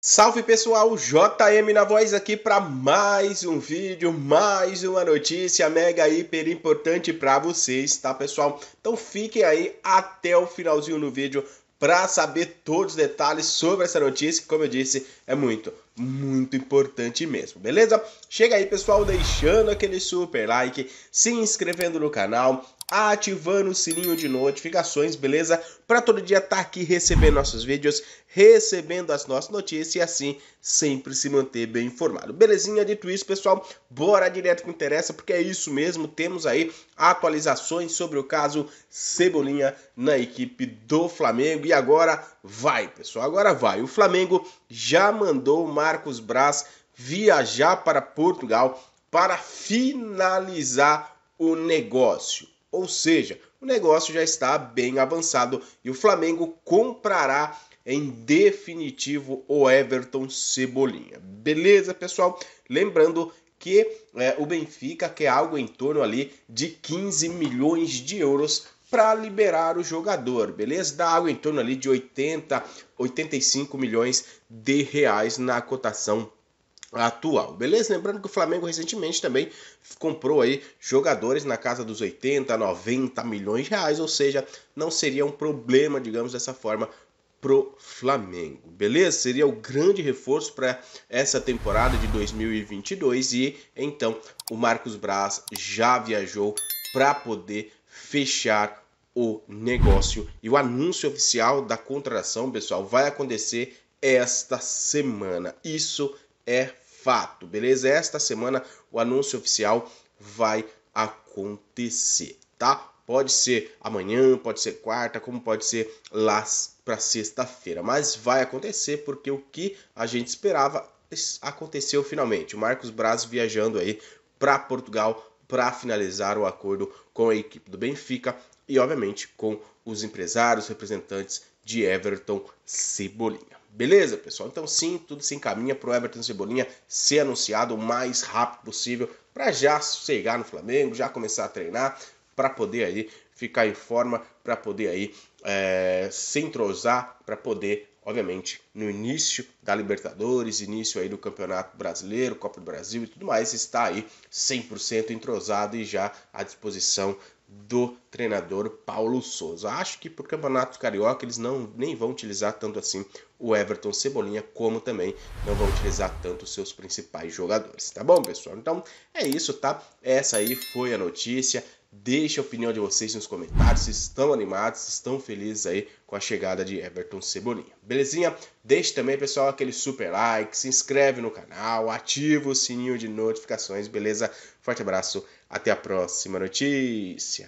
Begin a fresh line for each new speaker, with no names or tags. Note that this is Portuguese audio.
Salve pessoal, JM na voz aqui para mais um vídeo, mais uma notícia mega hiper importante para vocês, tá pessoal? Então fiquem aí até o finalzinho do vídeo para saber todos os detalhes sobre essa notícia, que como eu disse, é muito, muito importante mesmo, beleza? Chega aí pessoal, deixando aquele super like, se inscrevendo no canal, ativando o sininho de notificações, beleza? Para todo dia estar tá aqui recebendo nossos vídeos, recebendo as nossas notícias e assim sempre se manter bem informado. Belezinha? Dito isso, pessoal, bora direto que interessa, porque é isso mesmo. Temos aí atualizações sobre o caso Cebolinha na equipe do Flamengo. E agora vai, pessoal, agora vai. O Flamengo já mandou o Marcos Braz viajar para Portugal para finalizar o negócio. Ou seja, o negócio já está bem avançado e o Flamengo comprará em definitivo o Everton Cebolinha. Beleza, pessoal? Lembrando que é, o Benfica quer algo em torno ali de 15 milhões de euros para liberar o jogador, beleza? Dá algo em torno ali de 80, 85 milhões de reais na cotação atual, beleza? Lembrando que o Flamengo recentemente também comprou aí jogadores na casa dos 80, 90 milhões de reais, ou seja, não seria um problema, digamos dessa forma, pro Flamengo, beleza? Seria o grande reforço para essa temporada de 2022 e então o Marcos Braz já viajou para poder fechar o negócio e o anúncio oficial da contratação, pessoal, vai acontecer esta semana. Isso é fato, beleza? Esta semana o anúncio oficial vai acontecer, tá? Pode ser amanhã, pode ser quarta, como pode ser lá para sexta-feira, mas vai acontecer porque o que a gente esperava aconteceu finalmente. O Marcos Braz viajando aí para Portugal para finalizar o acordo com a equipe do Benfica e, obviamente, com os empresários, representantes de Everton Cebolinha. Beleza, pessoal? Então, sim, tudo se encaminha para o Everton Cebolinha ser anunciado o mais rápido possível para já chegar no Flamengo, já começar a treinar, para poder aí ficar em forma, para poder aí é, se entrosar, para poder, obviamente, no início da Libertadores, início aí do Campeonato Brasileiro, Copa do Brasil e tudo mais, estar aí 100% entrosado e já à disposição do treinador Paulo Souza. Acho que por Campeonato Carioca eles não nem vão utilizar tanto assim o Everton Cebolinha, como também não vão utilizar tanto os seus principais jogadores, tá bom, pessoal? Então é isso, tá? Essa aí foi a notícia. Deixe a opinião de vocês nos comentários se estão animados, se estão felizes aí com a chegada de Everton Cebolinha. Belezinha? Deixe também, pessoal, aquele super like, se inscreve no canal, ativa o sininho de notificações, beleza? Forte abraço, até a próxima notícia.